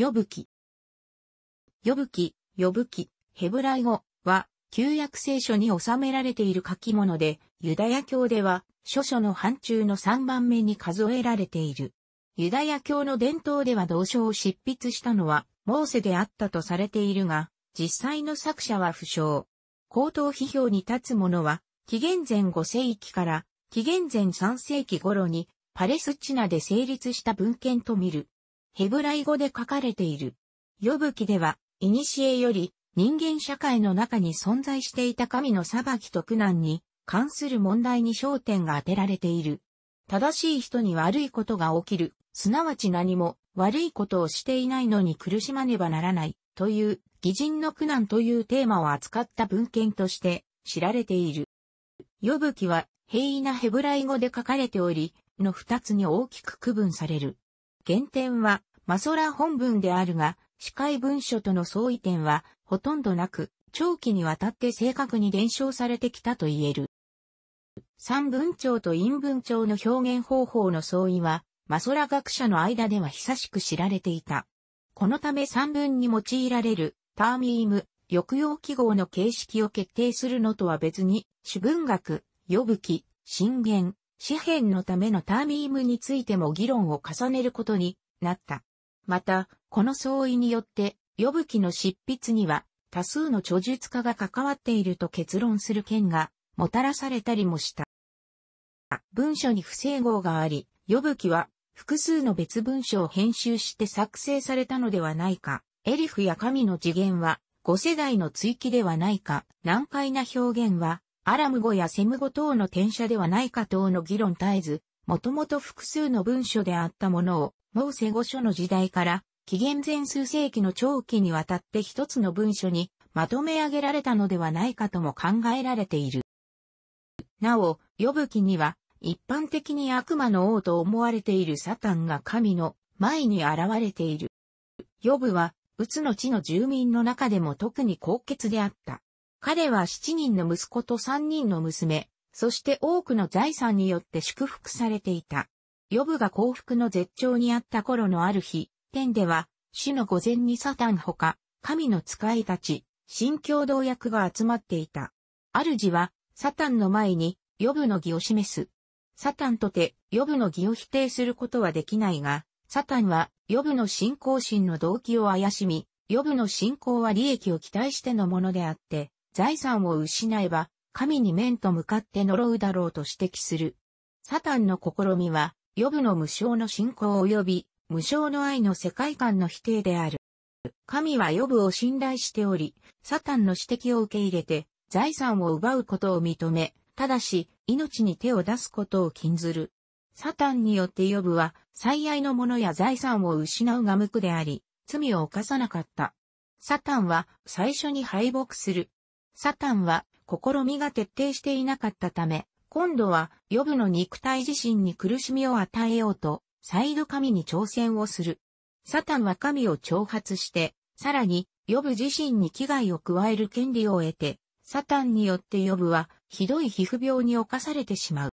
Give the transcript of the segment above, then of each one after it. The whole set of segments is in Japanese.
呼ぶ記。呼ぶ記、呼ぶ記、ヘブライ語は、旧約聖書に収められている書き物で、ユダヤ教では、諸書の範疇の3番目に数えられている。ユダヤ教の伝統では同書を執筆したのは、モーセであったとされているが、実際の作者は不詳。口頭批評に立つ者は、紀元前5世紀から紀元前3世紀頃にパレスチナで成立した文献と見る。ヘブライ語で書かれている。ヨぶ記では、古より人間社会の中に存在していた神の裁きと苦難に関する問題に焦点が当てられている。正しい人に悪いことが起きる、すなわち何も悪いことをしていないのに苦しまねばならない、という、偽人の苦難というテーマを扱った文献として知られている。ヨぶ記は、平易なヘブライ語で書かれており、の二つに大きく区分される。原点は、マソラ本文であるが、司会文書との相違点はほとんどなく、長期にわたって正確に伝承されてきたと言える。三文帳と陰文帳の表現方法の相違は、マソラ学者の間では久しく知られていた。このため三文に用いられるターミーム、抑揚記号の形式を決定するのとは別に、主文学、呼ぶ記、震言、詩編のためのターミームについても議論を重ねることになった。また、この相違によって、予武器の執筆には、多数の著述家が関わっていると結論する件が、もたらされたりもした。文書に不整合があり、予武器は、複数の別文書を編集して作成されたのではないか、エリフや神の次元は、5世代の追記ではないか、難解な表現は、アラム語やセム語等の転写ではないか等の議論絶えず、もともと複数の文書であったものを、モーセ五書の時代から、紀元前数世紀の長期にわたって一つの文書にまとめ上げられたのではないかとも考えられている。なお、ヨブ記には、一般的に悪魔の王と思われているサタンが神の前に現れている。ヨブは、うつの地の住民の中でも特に高潔であった。彼は七人の息子と三人の娘、そして多くの財産によって祝福されていた。ヨブが幸福の絶頂にあった頃のある日、天では、主の御前にサタンほか、神の使いたち、新共同役が集まっていた。主は、サタンの前に、ヨブの義を示す。サタンとて、ヨブの義を否定することはできないが、サタンは、ヨブの信仰心の動機を怪しみ、ヨブの信仰は利益を期待してのものであって、財産を失えば、神に面と向かって呪うだろうと指摘する。サタンの試みは、予部の無償の信仰及び、無償の愛の世界観の否定である。神は予部を信頼しており、サタンの指摘を受け入れて、財産を奪うことを認め、ただし、命に手を出すことを禁ずる。サタンによって予部は、最愛のものや財産を失うが無垢であり、罪を犯さなかった。サタンは、最初に敗北する。サタンは、試みが徹底していなかったため、今度は、予部の肉体自身に苦しみを与えようと、再度神に挑戦をする。サタンは神を挑発して、さらに、予部自身に危害を加える権利を得て、サタンによって予部は、ひどい皮膚病に侵されてしまう。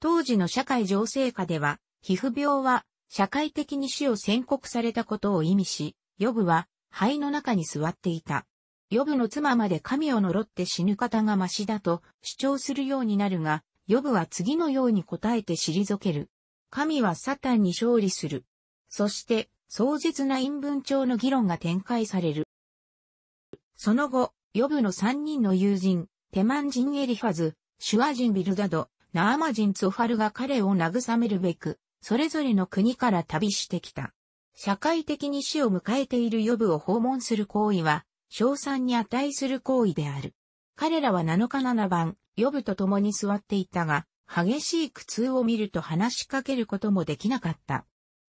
当時の社会情勢下では、皮膚病は、社会的に死を宣告されたことを意味し、予部は、肺の中に座っていた。ヨブの妻まで神を呪って死ぬ方がマシだと主張するようになるが、ヨブは次のように答えて退ける。神はサタンに勝利する。そして、壮絶な陰文帳の議論が展開される。その後、ヨブの三人の友人、テマン人エリファズ、シュワ人ビルダド、ナーマ人ツオファルが彼を慰めるべく、それぞれの国から旅してきた。社会的に死を迎えているヨブを訪問する行為は、賞賛に値する行為である。彼らは7日7番、呼ぶと共に座っていたが、激しい苦痛を見ると話しかけることもできなかった。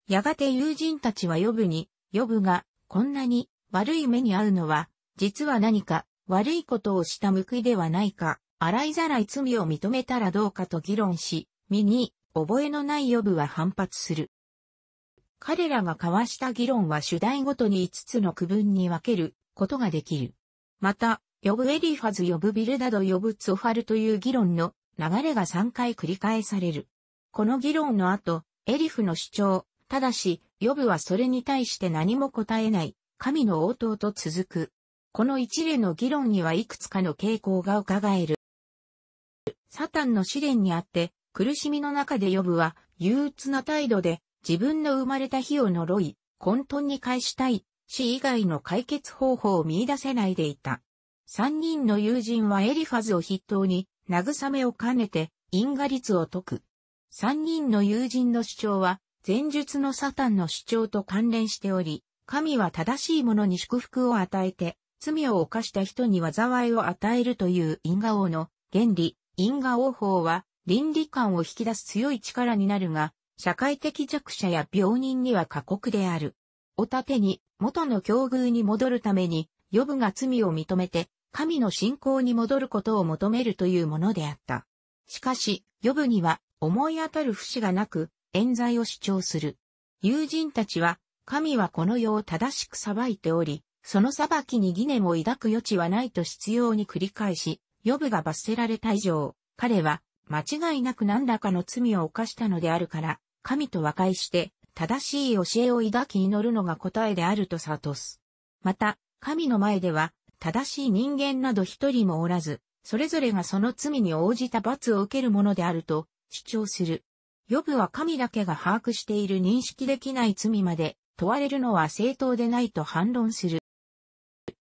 やがて友人たちは呼ぶに、呼ぶが、こんなに悪い目に遭うのは、実は何か悪いことをした報いではないか、洗いざらい罪を認めたらどうかと議論し、身に覚えのない呼ぶは反発する。彼らが交わした議論は主題ごとに5つの区分に分けることができる。また、呼ぶエリファズ呼ぶビルダド呼ぶツオファルという議論の流れが3回繰り返される。この議論の後、エリフの主張、ただし、呼ぶはそれに対して何も答えない、神の応答と続く。この一例の議論にはいくつかの傾向が伺える。サタンの試練にあって、苦しみの中で呼ぶは、憂鬱な態度で、自分の生まれた日を呪い、混沌に返したい、死以外の解決方法を見出せないでいた。三人の友人はエリファズを筆頭に、慰めを兼ねて、因果律を解く。三人の友人の主張は、前述のサタンの主張と関連しており、神は正しい者に祝福を与えて、罪を犯した人に災いを与えるという因果王の原理、因果王法は倫理観を引き出す強い力になるが、社会的弱者や病人には過酷である。を盾に、元の境遇に戻るために、ヨブが罪を認めて、神の信仰に戻ることを求めるというものであった。しかし、ヨブには思い当たる節がなく、冤罪を主張する。友人たちは、神はこの世を正しく裁いており、その裁きに疑念を抱く余地はないと必要に繰り返し、ヨブが罰せられた以上、彼は間違いなく何らかの罪を犯したのであるから、神と和解して正しい教えを抱き祈るのが答えであると悟す。また、神の前では、正しい人間など一人もおらず、それぞれがその罪に応じた罰を受けるものであると主張する。ヨブは神だけが把握している認識できない罪まで問われるのは正当でないと反論する。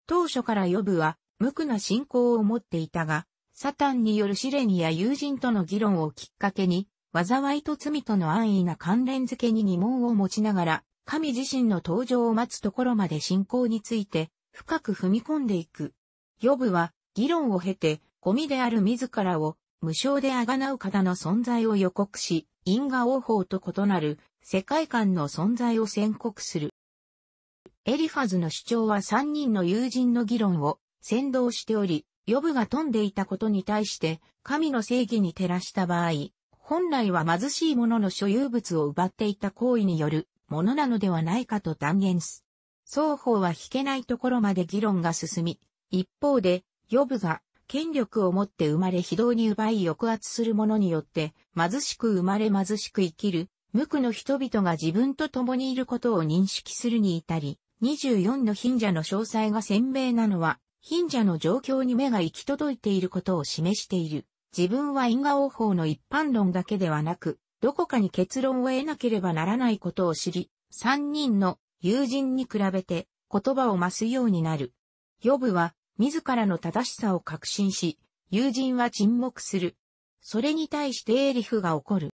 当初からヨブは無垢な信仰を持っていたが、サタンによる試練や友人との議論をきっかけに、災いと罪との安易な関連付けに疑問を持ちながら、神自身の登場を待つところまで信仰について、深く踏み込んでいく。ヨブは、議論を経て、ゴミである自らを、無償であがなう方の存在を予告し、因果応報と異なる世界観の存在を宣告する。エリファズの主張は三人の友人の議論を先導しており、ヨブが富んでいたことに対して神の正義に照らした場合、本来は貧しい者の所有物を奪っていた行為によるものなのではないかと断言す。双方は引けないところまで議論が進み、一方で、ヨブが権力を持って生まれ非道に奪い抑圧する者によって貧しく生まれ貧しく生きる無垢の人々が自分と共にいることを認識するに至り、24の貧者の詳細が鮮明なのは、貧者の状況に目が行き届いていることを示している。自分は因果応報の一般論だけではなく、どこかに結論を得なければならないことを知り、三人の友人に比べて言葉を増すようになる。ヨブは自らの正しさを確信し、友人は沈黙する。それに対してエーリフが怒る。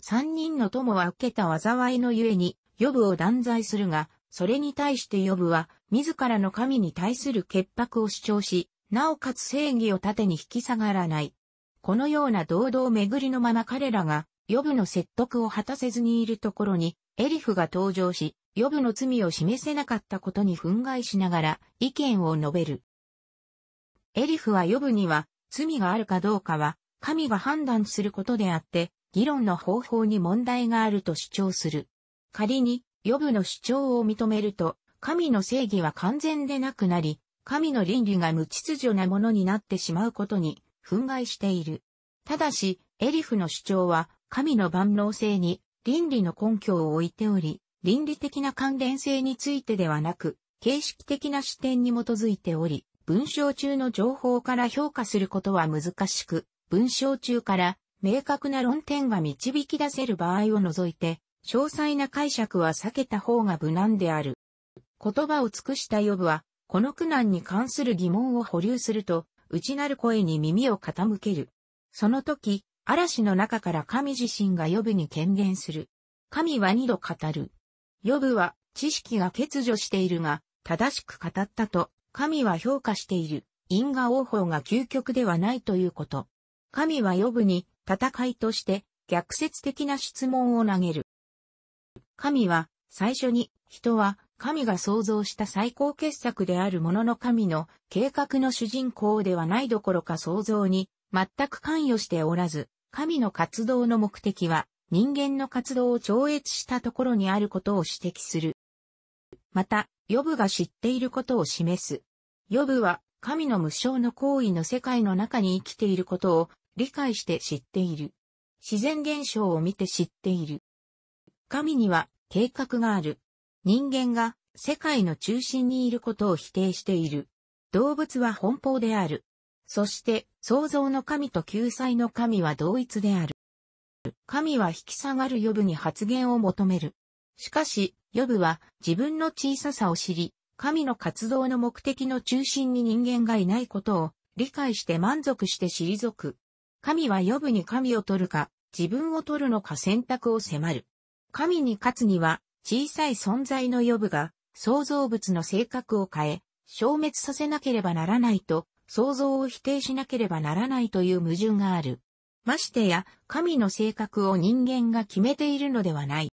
三人の友は受けた災いのゆえに、ヨブを断罪するが、それに対してヨブは、自らの神に対する潔白を主張し、なおかつ正義を盾に引き下がらない。このような堂々巡りのまま彼らが、ヨブの説得を果たせずにいるところに、エリフが登場し、ヨブの罪を示せなかったことに憤慨しながら意見を述べる。エリフはヨブには罪があるかどうかは神が判断することであって議論の方法に問題があると主張する。仮にヨブの主張を認めると神の正義は完全でなくなり神の倫理が無秩序なものになってしまうことに憤慨している。ただし、エリフの主張は、神の万能性に倫理の根拠を置いており、倫理的な関連性についてではなく、形式的な視点に基づいており、文章中の情報から評価することは難しく、文章中から明確な論点が導き出せる場合を除いて、詳細な解釈は避けた方が無難である。言葉を尽くした呼ぶは、この苦難に関する疑問を保留すると、内なる声に耳を傾ける。その時、嵐の中から神自身が呼ぶに権限する。神は二度語る。呼ぶは知識が欠如しているが、正しく語ったと、神は評価している。因果応報が究極ではないということ。神は呼ぶに戦いとして逆説的な質問を投げる。神は最初に人は神が創造した最高傑作であるものの神の計画の主人公ではないどころか創造に全く関与しておらず、神の活動の目的は人間の活動を超越したところにあることを指摘する。また、ヨブが知っていることを示す。ヨブは神の無償の行為の世界の中に生きていることを理解して知っている。自然現象を見て知っている。神には計画がある。人間が世界の中心にいることを否定している。動物は奔放である。そして創造の神と救済の神は同一である。神は引き下がる予部に発言を求める。しかし、予部は自分の小ささを知り、神の活動の目的の中心に人間がいないことを理解して満足して退く。神は予部に神を取るか、自分を取るのか選択を迫る。神に勝つには小さい存在の予部が創造物の性格を変え、消滅させなければならないと、創造を否定しなければならないという矛盾がある。ましてや、神の性格を人間が決めているのではない。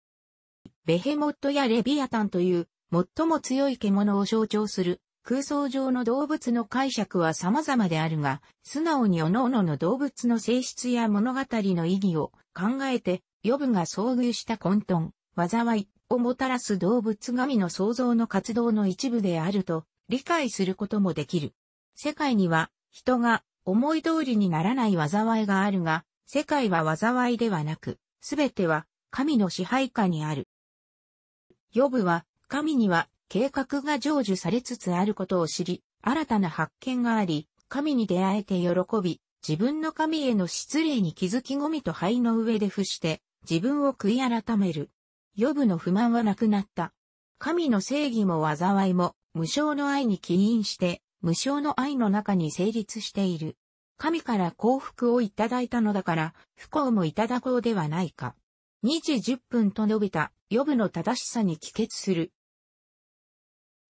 ベヘモットやレビアタンという最も強い獣を象徴する空想上の動物の解釈は様々であるが、素直に各々の動物の性質や物語の意義を考えて、予部が遭遇した混沌、災い、をもたらす動物神の創造の活動の一部であると理解することもできる。世界には人が思い通りにならない災いがあるが、世界は災いではなく、すべては神の支配下にある。ヨブは神には計画が成就されつつあることを知り、新たな発見があり、神に出会えて喜び、自分の神への失礼に気づきごみと灰の上で伏して、自分を悔い改める。ヨ部の不満はなくなった。神の正義も災いも、無償の愛に起因して、無償の愛の中に成立している。神から幸福をいただいたのだから、不幸もいただこうではないか。2時10分と述べた、予部の正しさに帰結する。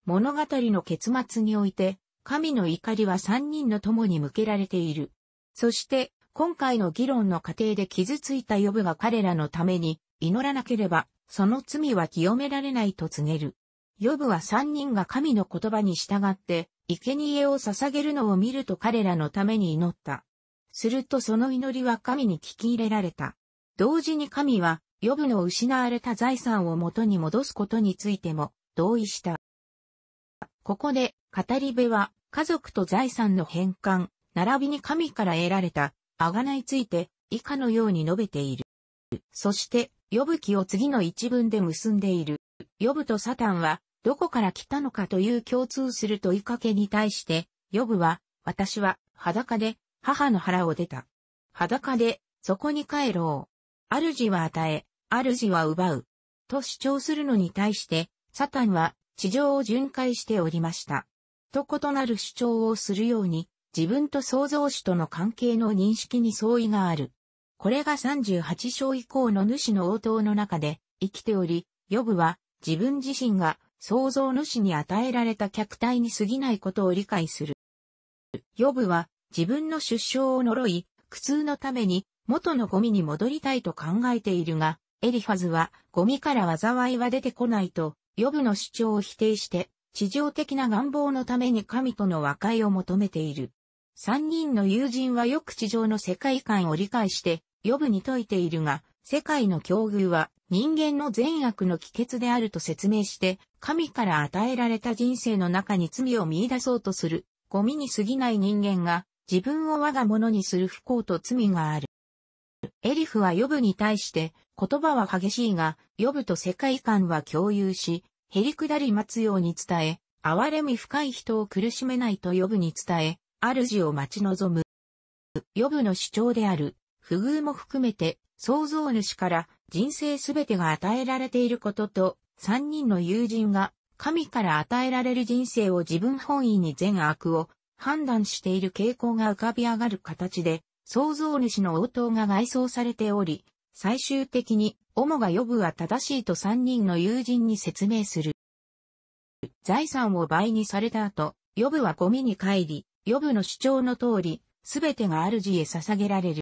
物語の結末において、神の怒りは三人の友に向けられている。そして、今回の議論の過程で傷ついた予部が彼らのために、祈らなければその罪は清められないと告げる。ヨブは三人が神の言葉に従って、生贄を捧げるのを見ると彼らのために祈った。するとその祈りは神に聞き入れられた。同時に神は、ヨブの失われた財産を元に戻すことについても同意した。ここで、語り部は、家族と財産の返還、並びに神から得られた、贖いついて、以下のように述べている。そして、呼ぶ記を次の一文で結んでいる。呼ぶとサタンは、どこから来たのかという共通する問いかけに対して、呼ぶは、私は、裸で、母の腹を出た。裸で、そこに帰ろう。主は与え、主は奪う。と主張するのに対して、サタンは、地上を巡回しておりました。と異なる主張をするように、自分と創造主との関係の認識に相違がある。これが38章以降の主の応答の中で生きており、ヨブは自分自身が創造主に与えられた客体に過ぎないことを理解する。ヨブは自分の出生を呪い、苦痛のために元のゴミに戻りたいと考えているが、エリファズはゴミから災いは出てこないと、ヨブの主張を否定して、地上的な願望のために神との和解を求めている。三人の友人はよく地上の世界観を理解して、予部に説いているが、世界の境遇は人間の善悪の帰結であると説明して、神から与えられた人生の中に罪を見出そうとする、ゴミに過ぎない人間が、自分を我が物にする不幸と罪がある。エリフは予部に対して、言葉は激しいが、予部と世界観は共有し、へりくだり待つように伝え、哀れみ深い人を苦しめないと予部に伝え、主を待ち望む。予部の主張である、不遇も含めて、創造主から人生すべてが与えられていることと、三人の友人が神から与えられる人生を自分本位に善悪を判断している傾向が浮かび上がる形で、創造主の応答が外装されており、最終的に、主が呼ぶは正しいと三人の友人に説明する。財産を倍にされた後、予部はゴミに帰り、予部の主張の通り、すべてが主へ捧げられる。